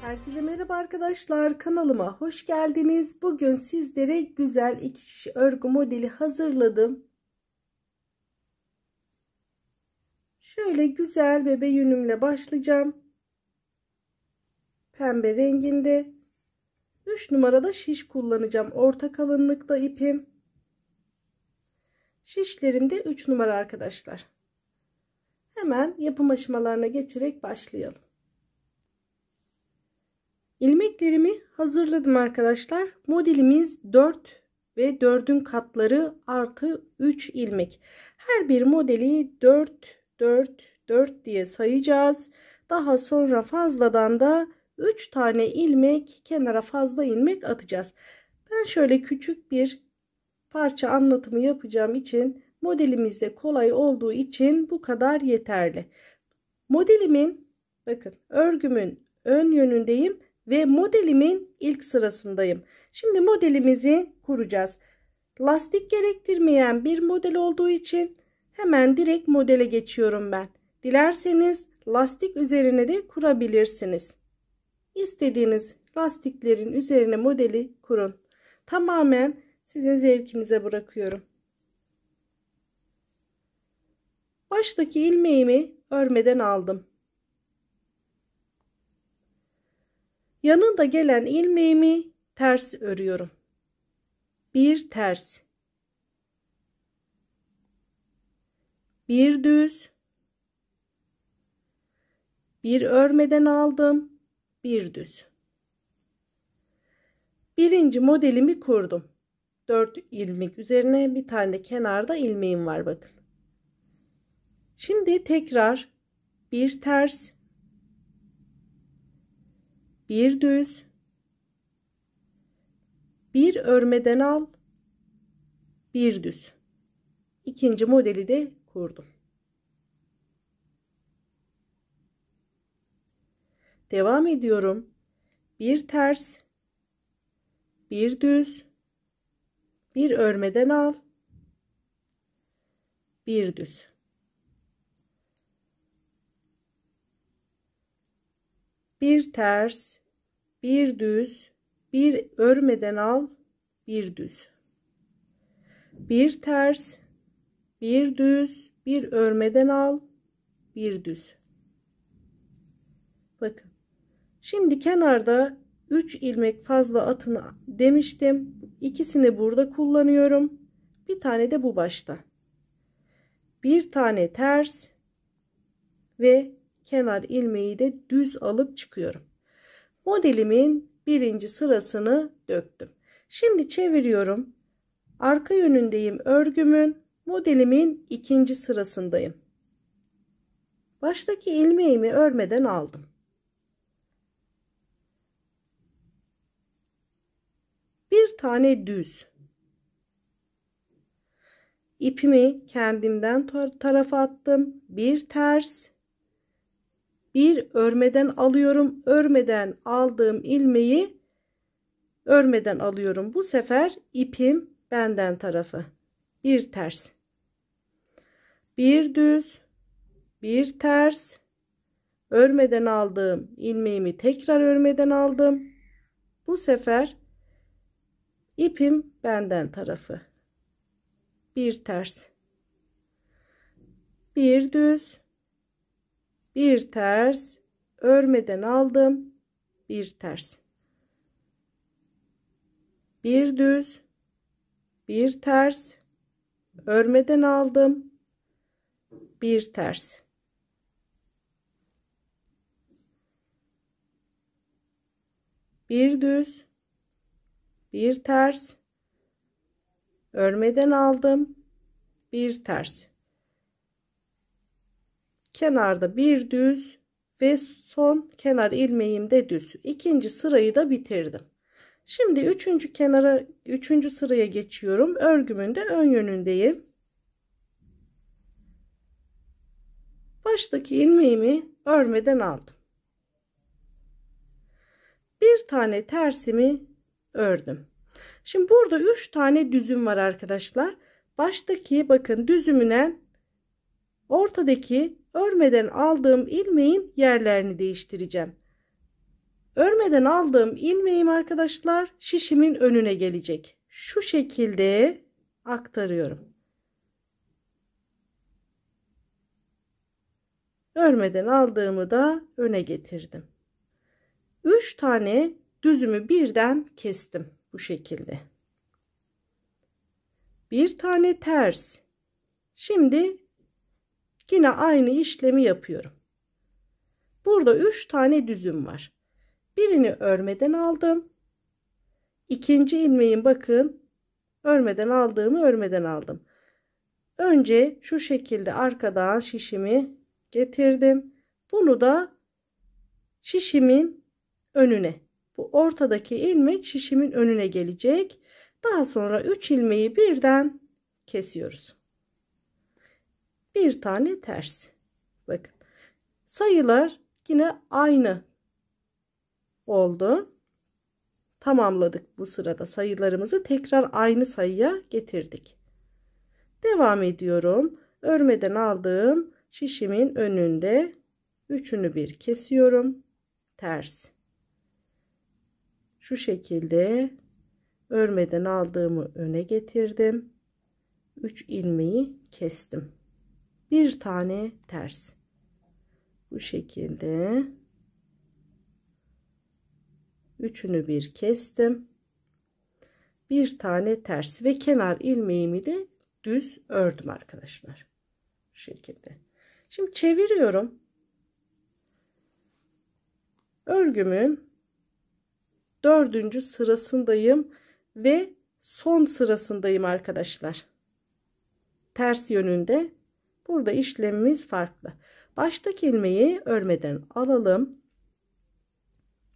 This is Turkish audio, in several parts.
Herkese merhaba arkadaşlar kanalıma hoş geldiniz. Bugün sizlere güzel iki şiş örgü modeli hazırladım. Şöyle güzel bebe yünümle başlayacağım. Pembe renginde 3 numarada şiş kullanacağım. Orta kalınlıkta ipim. Şişlerim de 3 numara arkadaşlar. Hemen yapım aşamalarına geçerek başlayalım ilmeklerimi hazırladım arkadaşlar. Modelimiz 4 ve 4'ün katları artı 3 ilmek. Her bir modeli 4, 4, 4 diye sayacağız. Daha sonra fazladan da 3 tane ilmek kenara fazla ilmek atacağız. Ben şöyle küçük bir parça anlatımı yapacağım için modelimizde kolay olduğu için bu kadar yeterli. Modelimin bakın örgümün ön yönündeyim ve modelimin ilk sırasındayım. Şimdi modelimizi kuracağız. Lastik gerektirmeyen bir model olduğu için hemen direkt modele geçiyorum ben. Dilerseniz lastik üzerine de kurabilirsiniz. İstediğiniz lastiklerin üzerine modeli kurun. Tamamen sizin zevkinize bırakıyorum. Baştaki ilmeğimi örmeden aldım. Yanında gelen ilmeğimi ters örüyorum. Bir ters. Bir düz. Bir örmeden aldım. Bir düz. Birinci modelimi kurdum. 4 ilmek üzerine bir tane de kenarda ilmeğim var bakın. Şimdi tekrar bir ters bir düz bir örmeden al bir düz ikinci modeli de kurdum devam ediyorum bir ters bir düz bir örmeden al bir düz bir ters bir düz bir örmeden al bir düz bir ters bir düz bir örmeden al bir düz bakın şimdi kenarda 3 ilmek fazla atını demiştim ikisini burada kullanıyorum bir tane de bu başta bir tane ters ve kenar ilmeği de düz alıp çıkıyorum modelimin birinci sırasını döktüm. Şimdi çeviriyorum. Arka yönündeyim örgümün. Modelimin ikinci sırasındayım. Baştaki ilmeğimi örmeden aldım. Bir tane düz. İpimi kendimden tarafa attım. Bir ters bir örmeden alıyorum. Örmeden aldığım ilmeği örmeden alıyorum. Bu sefer ipim benden tarafı. Bir ters. Bir düz. Bir ters. Örmeden aldığım ilmeğimi tekrar örmeden aldım. Bu sefer ipim benden tarafı. Bir ters. Bir düz bir ters örmeden aldım bir ters bir düz bir ters örmeden aldım bir ters bir düz bir ters örmeden aldım bir ters kenarda bir düz ve son kenar ilmeğimde düz. İkinci sırayı da bitirdim. Şimdi üçüncü kenara üçüncü sıraya geçiyorum. Örgümün de ön yönündeyim. Baştaki ilmeğimi örmeden aldım. Bir tane tersimi ördüm. Şimdi burada üç tane düzüm var arkadaşlar. Baştaki bakın düzümüne ortadaki örmeden aldığım ilmeğin yerlerini değiştireceğim. Örmeden aldığım ilmeğim arkadaşlar şişimin önüne gelecek. Şu şekilde aktarıyorum. Örmeden aldığımı da öne getirdim. 3 tane düzümü birden kestim bu şekilde. Bir tane ters. Şimdi Yine aynı işlemi yapıyorum. Burada 3 tane düzüm var. Birini örmeden aldım. İkinci ilmeğin bakın örmeden aldığımı örmeden aldım. Önce şu şekilde arkadan şişimi getirdim. Bunu da şişimin önüne. Bu ortadaki ilmek şişimin önüne gelecek. Daha sonra 3 ilmeği birden kesiyoruz bir tane ters. Bakın sayılar yine aynı oldu. Tamamladık bu sırada sayılarımızı tekrar aynı sayıya getirdik. Devam ediyorum. Örmeden aldığım şişimin önünde üçünü bir kesiyorum. Ters. Şu şekilde örmeden aldığımı öne getirdim. 3 ilmeği kestim bir tane ters bu şekilde üçünü bir kestim bir tane ters ve kenar ilmeğimi de düz ördüm arkadaşlar bu şekilde şimdi çeviriyorum örgümün dördüncü sırasındayım ve son sırasındayım arkadaşlar ters yönünde Burada işlemimiz farklı. Baştaki ilmeği örmeden alalım.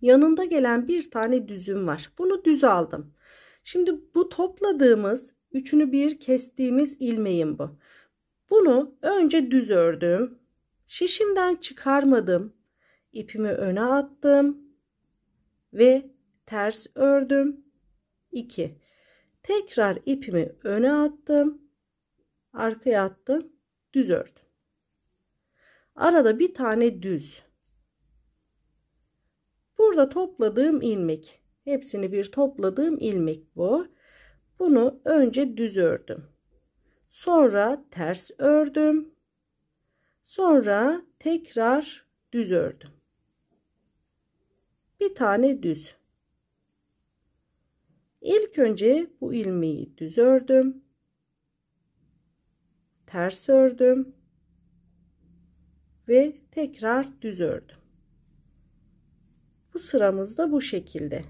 Yanında gelen bir tane düzüm var. Bunu düz aldım. Şimdi bu topladığımız üçünü bir kestiğimiz ilmeğim bu. Bunu önce düz ördüm. Şişimden çıkarmadım. İpimi öne attım ve ters ördüm. 2. Tekrar ipimi öne attım. Arkaya attım düz ördüm. Arada bir tane düz. Burada topladığım ilmek. Hepsini bir topladığım ilmek bu. Bunu önce düz ördüm. Sonra ters ördüm. Sonra tekrar düz ördüm. Bir tane düz. İlk önce bu ilmeği düz ördüm ters ördüm ve tekrar düz ördüm. Bu sıramız da bu şekilde.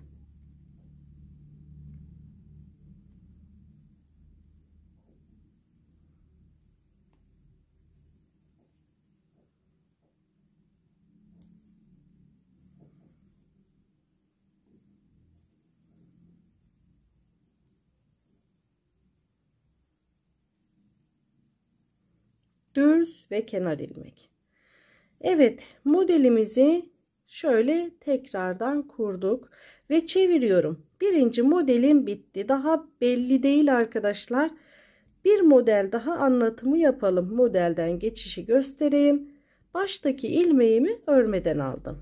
düz ve kenar ilmek. Evet modelimizi şöyle tekrardan kurduk ve çeviriyorum. Birinci modelim bitti. Daha belli değil arkadaşlar. Bir model daha anlatımı yapalım. Modelden geçişi göstereyim. Baştaki ilmeğimi örmeden aldım.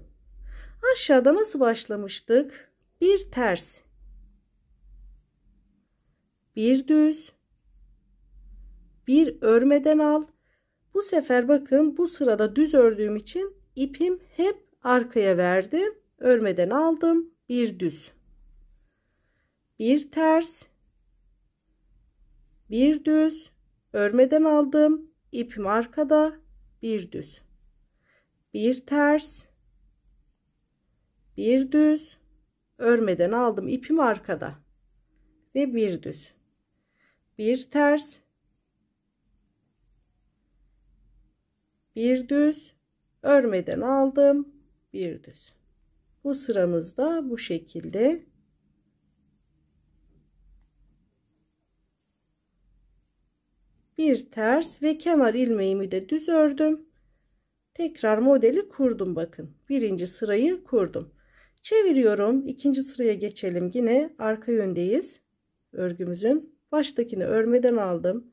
Aşağıda nasıl başlamıştık? Bir ters. Bir düz. Bir örmeden al. Bu sefer bakın bu sırada düz ördüğüm için ipim hep arkaya verdi, Örmeden aldım. Bir düz. Bir ters. Bir düz. Örmeden aldım. İpim arkada. Bir düz. Bir ters. Bir düz. Örmeden aldım. İpim arkada. Ve bir düz. Bir ters bir düz örmeden aldım bir düz bu sıramızda bu şekilde bir ters ve kenar ilmeğimi de düz ördüm tekrar modeli kurdum bakın birinci sırayı kurdum çeviriyorum ikinci sıraya geçelim yine arka yöndeyiz örgümüzün baştakini örmeden aldım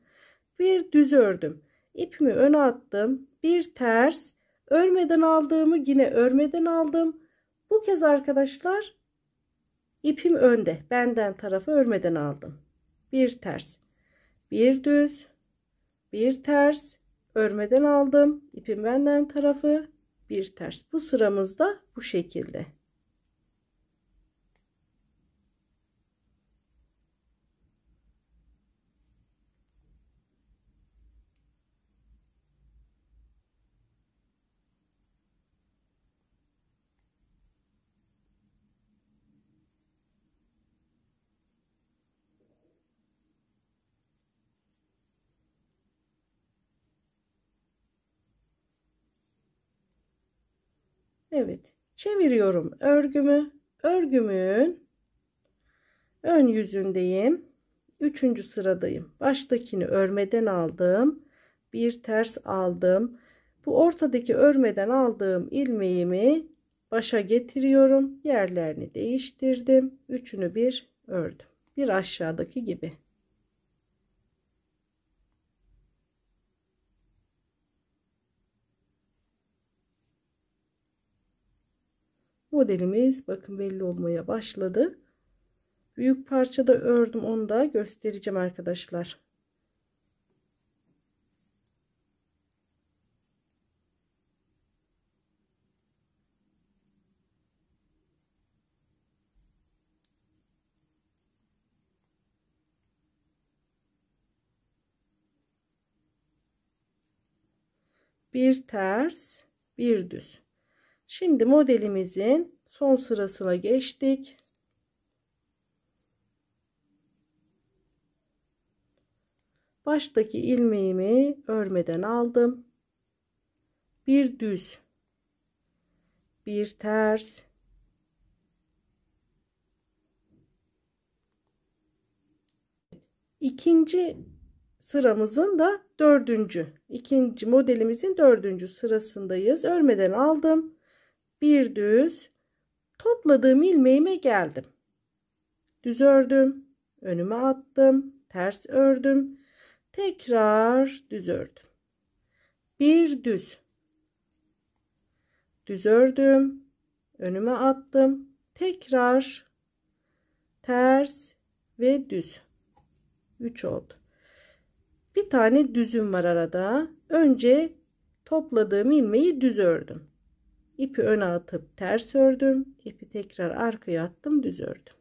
bir düz ördüm ipimi öne attım bir ters örmeden aldığımı yine örmeden aldım bu kez arkadaşlar ipim önde benden tarafı örmeden aldım bir ters bir düz bir ters örmeden aldım ipim benden tarafı bir ters bu sıramızda bu şekilde Evet. Çeviriyorum örgümü. Örgümün ön yüzündeyim. Üçüncü sıradayım. Baştakini örmeden aldım. Bir ters aldım. Bu ortadaki örmeden aldığım ilmeğimi başa getiriyorum. Yerlerini değiştirdim. Üçünü bir ördüm. Bir aşağıdaki gibi. Modelimiz bakın belli olmaya başladı. Büyük parçada ördüm onu da göstereceğim arkadaşlar. bir ters bir düz Şimdi modelimizin son sırasına geçtik. Baştaki ilmeğimi örmeden aldım. Bir düz, bir ters, ikinci sıramızın da dördüncü ikinci modelimizin dördüncü sırasındayız örmeden aldım bir düz topladığım ilmeğime geldim. Düz ördüm, önüme attım, ters ördüm, tekrar düz ördüm. Bir düz. Düz ördüm, önüme attım, tekrar ters ve düz. 3 oldu. Bir tane düzüm var arada. Önce topladığım ilmeği düz ördüm. İpi öne atıp ters ördüm. İpi tekrar arkaya attım düz ördüm.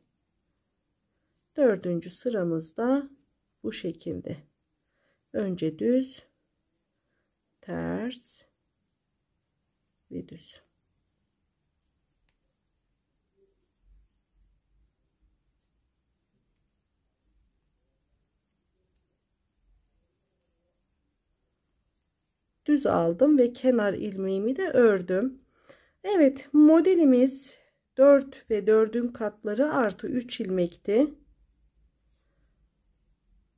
Dördüncü sıramızda bu şekilde. Önce düz, ters ve düz. düz aldım ve kenar ilmeğimi de ördüm. Evet modelimiz 4 ve 4'ün katları artı 3 ilmekti.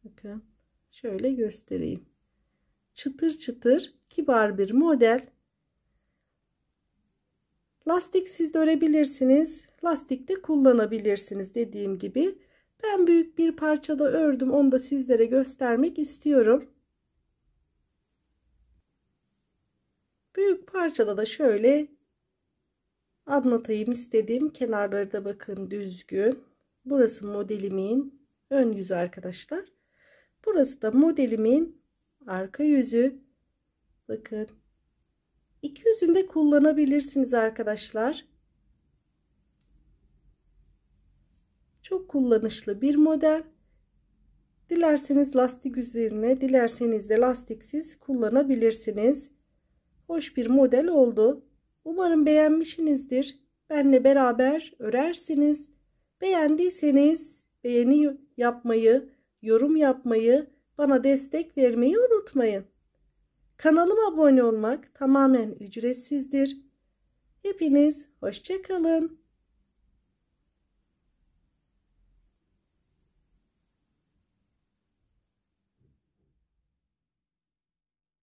Bakın şöyle göstereyim. Çıtır çıtır kibar bir model. Lastik siz de örebilirsiniz. Lastik de kullanabilirsiniz dediğim gibi. Ben büyük bir parçada ördüm. Onu da sizlere göstermek istiyorum. Büyük parçada da şöyle anlatayım istedim kenarları da bakın düzgün. Burası modelimin ön yüzü arkadaşlar. Burası da modelimin arka yüzü. Bakın. İki yüzünde kullanabilirsiniz arkadaşlar. Çok kullanışlı bir model. Dilerseniz lastik üzerine, dilerseniz de lastiksiz kullanabilirsiniz. Hoş bir model oldu. Umarım beğenmişsinizdir. Benle beraber örersiniz. Beğendiyseniz beğeni yapmayı, yorum yapmayı, bana destek vermeyi unutmayın. Kanalıma abone olmak tamamen ücretsizdir. Hepiniz hoşçakalın.